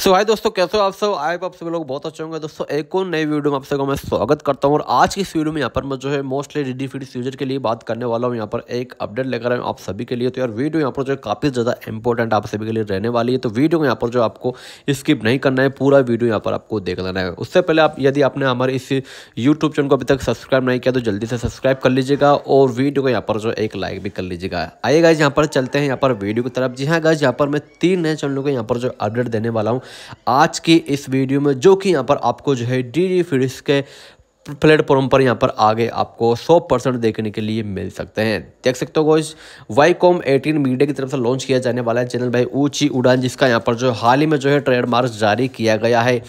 सो so, दोस्तों कैसे हो आप सब आए आप सभी लोग बहुत अच्छे होंगे दोस्तों एक और नई वीडियो में आप सबको मैं स्वागत करता हूं और आज की इस वीडियो में यहाँ पर मैं जो है मोस्टली डी फीड्स यूजर के लिए बात करने वाला हूं यहाँ पर एक अपडेट लेकर आया आप सभी के लिए तो यार वीडियो यहाँ पर जो है काफ़ी ज़्यादा इंपॉर्टेंट आप सभी के लिए रहने वाली है तो वीडियो को यहाँ पर जो आपको स्किप नहीं करना है पूरा वीडियो यहाँ पर आपको देख लेना है उससे पहले आप यदि आपने हमारे इस यूट्यूब चैनल को अभी तक सब्सक्राइब नहीं किया तो जल्दी से सब्सक्राइब कर लीजिएगा और वीडियो को यहाँ पर जो एक लाइक भी कर लीजिएगा आइए गाइज यहाँ पर चलते हैं यहाँ पर वीडियो की तरफ जी हाँ गाइज यहाँ पर मैं तीन नए चैनलों को यहाँ पर जो अपडेट देने वाला हूँ आज की इस वीडियो में जो कि यहाँ पर आपको जो है डी डी फिरिस के प्लेटफॉर्म पर यहाँ पर आगे आपको 100 परसेंट देखने के लिए मिल सकते हैं देख सकते हो वाई कॉम एटीन मीडिया की तरफ से लॉन्च किया जाने वाला है चैनल भाई ऊंची उड़ान जिसका यहाँ पर जो हाल ही में जो है ट्रेडमार्क जारी किया गया है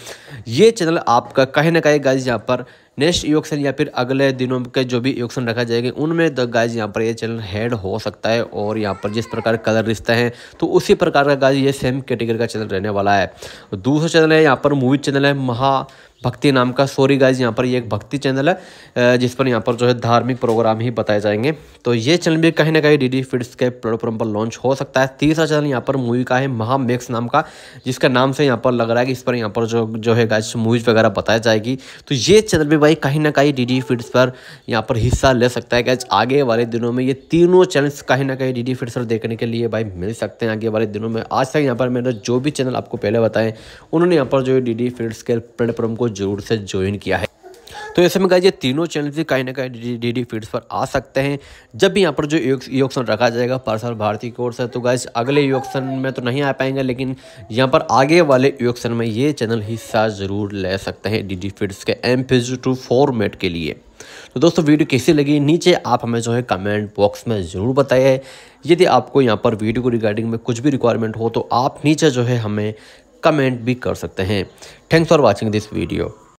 ये चैनल आपका कहीं ना कहीं गाइज यहाँ पर नेक्स्ट इलेक्शन या फिर अगले दिनों के जो भी इलेक्शन रखा जाएगा उनमें द तो गाइज यहाँ पर ये चैनल हेड हो सकता है और यहाँ पर जिस प्रकार कलर रिश्ते हैं तो उसी प्रकार का गाइज ये सेम कैटेगरी का चैनल रहने वाला है दूसरा चैनल है यहाँ पर मूवी चैनल है महा भक्ति नाम का सॉरी गाइज यहाँ पर ये एक भक्ति चैनल है जिस पर यहाँ पर जो है धार्मिक प्रोग्राम ही बताए जाएंगे तो ये चैनल भी कहीं ना कहीं डी डी फिट्स के प्लेटफॉर्म पर लॉन्च हो सकता है तीसरा चैनल यहाँ पर मूवी का है महामेक्स नाम का जिसका नाम से यहाँ पर लग रहा है कि इस पर यहाँ पर जो जो है गाइज मूवीज वगैरह बताई जाएगी तो ये चैनल भी भाई कहीं ना कहीं डी डी फिट्स पर यहाँ पर हिस्सा ले सकता है गाइज आगे वाले दिनों में ये तीनों चैनल्स कहीं ना कहीं डी डी फिट्स देखने के लिए भाई मिल सकते हैं आगे वाले दिनों में आज तक यहाँ पर मैंने जो भी चैनल आपको पहले बताएं उन्होंने यहाँ पर जो है डी डी के प्लेटफॉर्म को जरूर से ज्वाइन किया है तो ऐसे में गाइज ये तीनों चैनल भी कहीं ना कहीं डी डी फीड्स पर आ सकते हैं जब भी यहाँ पर जो ई रखा जाएगा पर्सनल भारती कोर्स है तो गाइज अगले ई में तो नहीं आ पाएंगे लेकिन यहाँ पर आगे वाले ई में ये चैनल हिस्सा ज़रूर ले सकते हैं डी डी फीड्स के एम फिज टू फॉर्मेट के लिए तो दोस्तों वीडियो कैसी लगी नीचे आप हमें जो है कमेंट बॉक्स में ज़रूर बताए यदि आपको यहाँ पर वीडियो को रिगार्डिंग में कुछ भी रिक्वायरमेंट हो तो आप नीचे जो है हमें कमेंट भी कर सकते हैं thanks for watching this video